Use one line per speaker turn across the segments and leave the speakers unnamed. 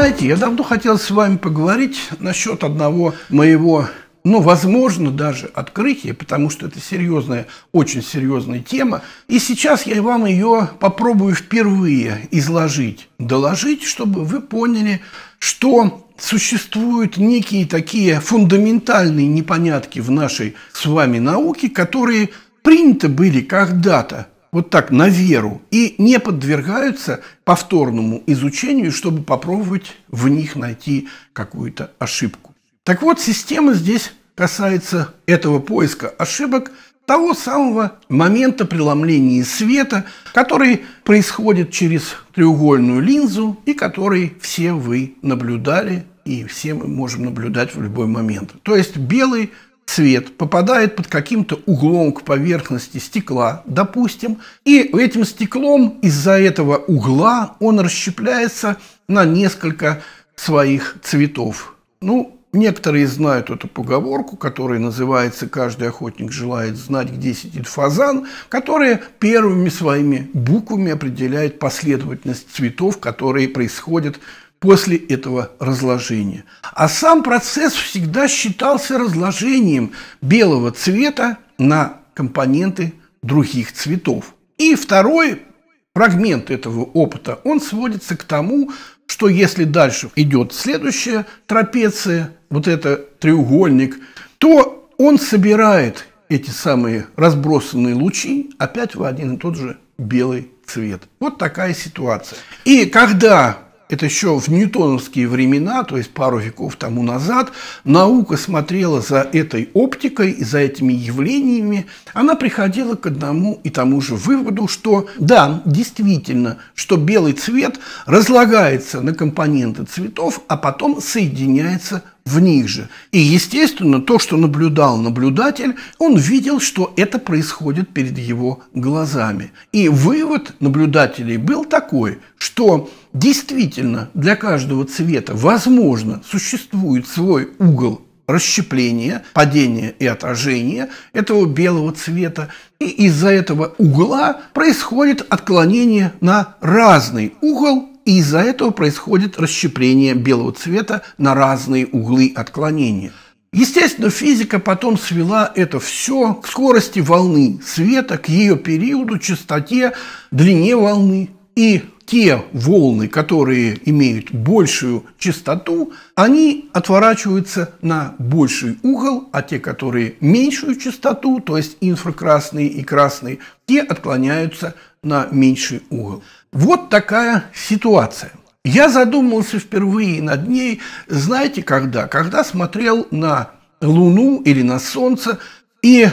знаете, я давно хотел с вами поговорить насчет одного моего, ну, возможно, даже открытия, потому что это серьезная, очень серьезная тема. И сейчас я вам ее попробую впервые изложить, доложить, чтобы вы поняли, что существуют некие такие фундаментальные непонятки в нашей с вами науке, которые приняты были когда-то вот так, на веру, и не подвергаются повторному изучению, чтобы попробовать в них найти какую-то ошибку. Так вот, система здесь касается этого поиска ошибок – того самого момента преломления света, который происходит через треугольную линзу и который все вы наблюдали и все мы можем наблюдать в любой момент. То есть белый свет попадает под каким-то углом к поверхности стекла, допустим, и этим стеклом из-за этого угла он расщепляется на несколько своих цветов. Ну, некоторые знают эту поговорку, которая называется «Каждый охотник желает знать, где сидит фазан», которая первыми своими буквами определяет последовательность цветов, которые происходят после этого разложения. А сам процесс всегда считался разложением белого цвета на компоненты других цветов. И второй фрагмент этого опыта, он сводится к тому, что если дальше идет следующая трапеция, вот это треугольник, то он собирает эти самые разбросанные лучи опять в один и тот же белый цвет. Вот такая ситуация. И когда это еще в ньютоновские времена, то есть пару веков тому назад, наука смотрела за этой оптикой и за этими явлениями, она приходила к одному и тому же выводу, что да, действительно, что белый цвет разлагается на компоненты цветов, а потом соединяется в них же. И, естественно, то, что наблюдал наблюдатель, он видел, что это происходит перед его глазами. И вывод наблюдателей был такой, что действительно для каждого цвета, возможно, существует свой угол расщепления, падения и отражения этого белого цвета. И из-за этого угла происходит отклонение на разный угол и из-за этого происходит расщепление белого цвета на разные углы отклонения. Естественно, физика потом свела это все к скорости волны света, к ее периоду, частоте, длине волны и те волны, которые имеют большую частоту, они отворачиваются на больший угол, а те, которые меньшую частоту, то есть инфракрасные и красные, те отклоняются на меньший угол. Вот такая ситуация. Я задумался впервые над ней, знаете, когда? Когда смотрел на Луну или на Солнце, и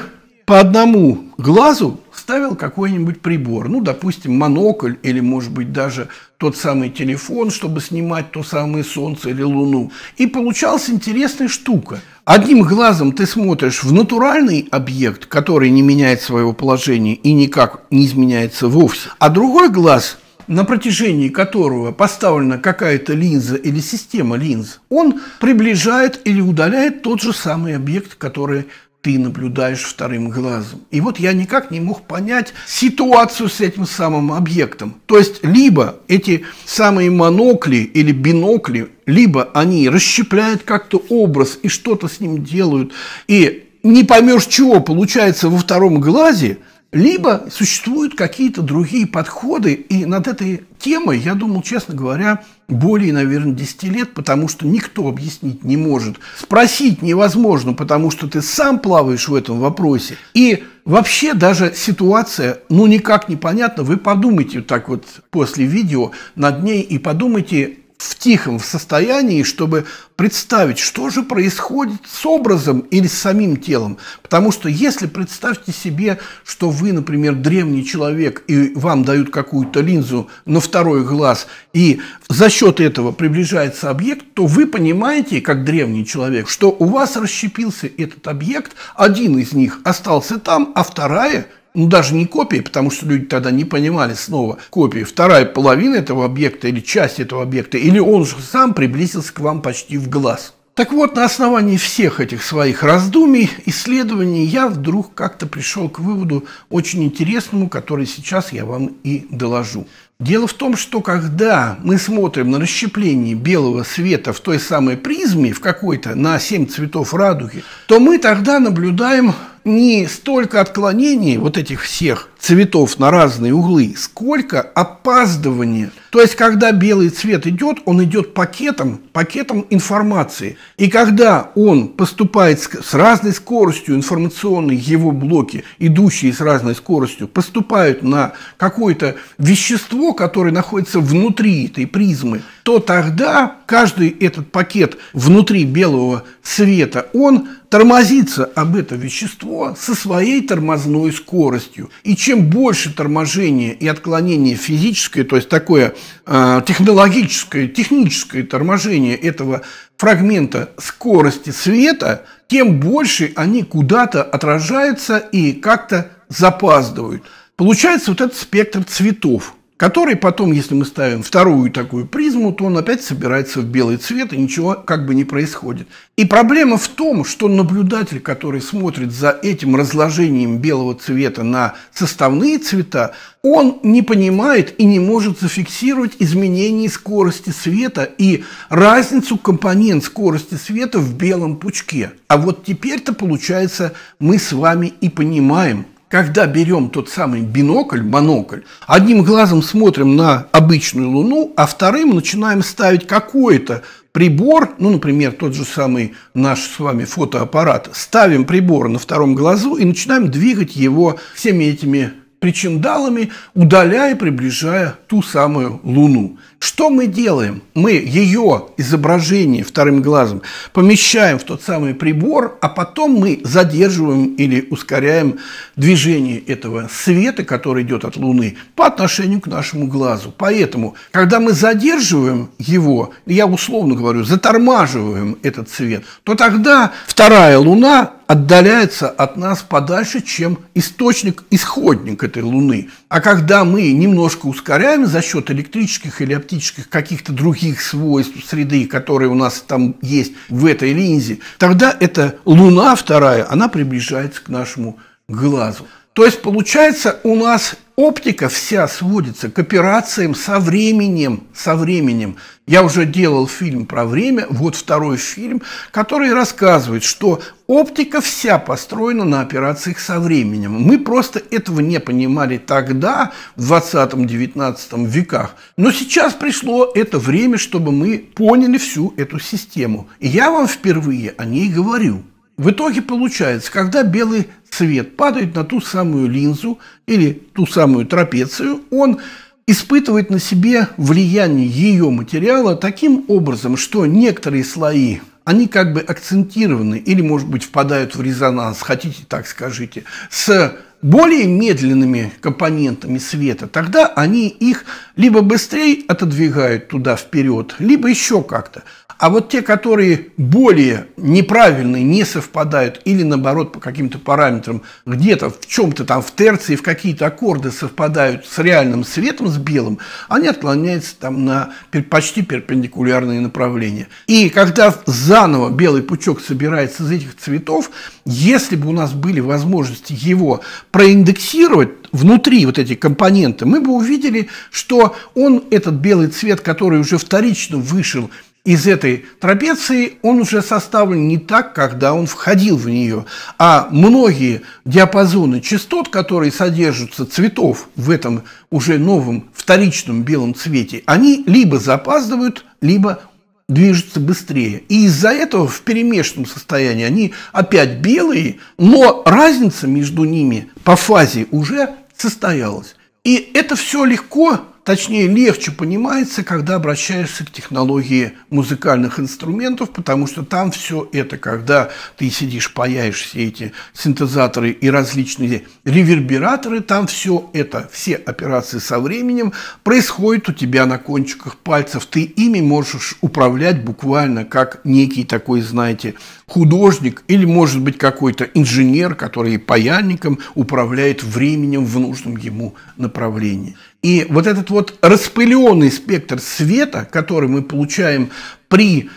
по одному глазу вставил какой-нибудь прибор, ну, допустим, монокль или, может быть, даже тот самый телефон, чтобы снимать то самое солнце или луну. И получалась интересная штука. Одним глазом ты смотришь в натуральный объект, который не меняет своего положения и никак не изменяется вовсе, а другой глаз на протяжении которого поставлена какая-то линза или система линз, он приближает или удаляет тот же самый объект, который ты наблюдаешь вторым глазом. И вот я никак не мог понять ситуацию с этим самым объектом. То есть, либо эти самые монокли или бинокли, либо они расщепляют как-то образ и что-то с ним делают, и не поймешь чего получается во втором глазе – либо существуют какие-то другие подходы, и над этой темой я думал, честно говоря, более, наверное, 10 лет, потому что никто объяснить не может. Спросить невозможно, потому что ты сам плаваешь в этом вопросе. И вообще даже ситуация, ну, никак непонятна. Вы подумайте вот так вот после видео над ней и подумайте, в тихом состоянии, чтобы представить, что же происходит с образом или с самим телом. Потому что если представьте себе, что вы, например, древний человек, и вам дают какую-то линзу на второй глаз, и за счет этого приближается объект, то вы понимаете, как древний человек, что у вас расщепился этот объект, один из них остался там, а вторая – ну даже не копии, потому что люди тогда не понимали снова копии, вторая половина этого объекта или часть этого объекта, или он же сам приблизился к вам почти в глаз. Так вот, на основании всех этих своих раздумий, исследований, я вдруг как-то пришел к выводу очень интересному, который сейчас я вам и доложу. Дело в том, что когда мы смотрим на расщепление белого света в той самой призме, в какой-то, на семь цветов радуги, то мы тогда наблюдаем не столько отклонений вот этих всех цветов на разные углы, сколько опаздывания. То есть, когда белый цвет идет, он идет пакетом, пакетом информации. И когда он поступает с разной скоростью информационные его блоки, идущие с разной скоростью, поступают на какое-то вещество, которое находится внутри этой призмы, то тогда каждый этот пакет внутри белого цвета, он тормозится об это вещество со своей тормозной скоростью. И чем чем больше торможение и отклонение физическое, то есть такое э, технологическое, техническое торможение этого фрагмента скорости света, тем больше они куда-то отражаются и как-то запаздывают. Получается вот этот спектр цветов – который потом, если мы ставим вторую такую призму, то он опять собирается в белый цвет, и ничего как бы не происходит. И проблема в том, что наблюдатель, который смотрит за этим разложением белого цвета на составные цвета, он не понимает и не может зафиксировать изменение скорости света и разницу компонент скорости света в белом пучке. А вот теперь-то, получается, мы с вами и понимаем, когда берем тот самый бинокль, монокль, одним глазом смотрим на обычную Луну, а вторым начинаем ставить какой-то прибор, ну, например, тот же самый наш с вами фотоаппарат, ставим прибор на втором глазу и начинаем двигать его всеми этими причиндалами, удаляя, приближая ту самую Луну. Что мы делаем? Мы ее изображение вторым глазом помещаем в тот самый прибор, а потом мы задерживаем или ускоряем движение этого света, который идет от Луны, по отношению к нашему глазу. Поэтому, когда мы задерживаем его, я условно говорю, затормаживаем этот свет, то тогда вторая Луна отдаляется от нас подальше, чем источник, исходник этой Луны. А когда мы немножко ускоряем за счет электрических или оптических каких-то других свойств среды, которые у нас там есть в этой линзе, тогда эта луна вторая, она приближается к нашему глазу. То есть получается у нас Оптика вся сводится к операциям со временем, со временем. Я уже делал фильм про время, вот второй фильм, который рассказывает, что оптика вся построена на операциях со временем. Мы просто этого не понимали тогда, в 20-19 веках. Но сейчас пришло это время, чтобы мы поняли всю эту систему. И я вам впервые о ней говорю. В итоге получается, когда белый цвет падает на ту самую линзу или ту самую трапецию, он испытывает на себе влияние ее материала таким образом, что некоторые слои они как бы акцентированы или, может быть, впадают в резонанс, хотите так скажите, с более медленными компонентами света, тогда они их либо быстрее отодвигают туда вперед, либо еще как-то. А вот те, которые более неправильные, не совпадают или наоборот по каким-то параметрам где-то в чем-то там в терции, в какие-то аккорды совпадают с реальным светом, с белым, они отклоняются там на почти перпендикулярные направления. И когда заново белый пучок собирается из этих цветов, если бы у нас были возможности его проиндексировать, внутри вот эти компоненты, мы бы увидели, что он, этот белый цвет, который уже вторично вышел из этой трапеции, он уже составлен не так, когда он входил в нее. А многие диапазоны частот, которые содержатся цветов в этом уже новом вторичном белом цвете, они либо запаздывают, либо движутся быстрее. И из-за этого в перемешанном состоянии они опять белые, но разница между ними по фазе уже состоялась. И это все легко точнее легче понимается, когда обращаешься к технологии музыкальных инструментов, потому что там все это, когда ты сидишь, паяешь все эти синтезаторы и различные ревербераторы, там все это, все операции со временем происходят у тебя на кончиках пальцев, ты ими можешь управлять буквально как некий такой, знаете, художник или, может быть, какой-то инженер, который паяльником управляет временем в нужном ему направлении. И вот этот вот распыленный спектр света, который мы получаем при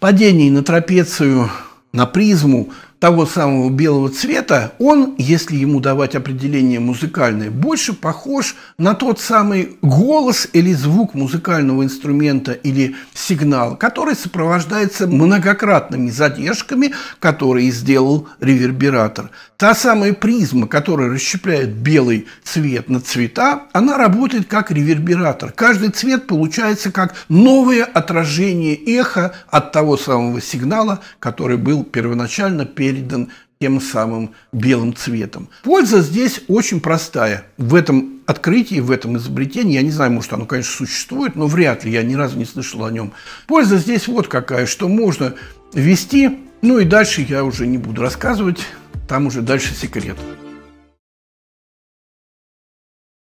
падении на трапецию, на призму, того самого белого цвета, он, если ему давать определение музыкальное, больше похож на тот самый голос или звук музыкального инструмента или сигнал, который сопровождается многократными задержками, которые сделал ревербератор. Та самая призма, которая расщепляет белый цвет на цвета, она работает как ревербератор. Каждый цвет получается как новое отражение эха от того самого сигнала, который был первоначально перед передан тем самым белым цветом. Польза здесь очень простая. В этом открытии, в этом изобретении, я не знаю, может, оно, конечно, существует, но вряд ли, я ни разу не слышал о нем. Польза здесь вот какая, что можно вести, ну и дальше я уже не буду рассказывать, там уже дальше секрет.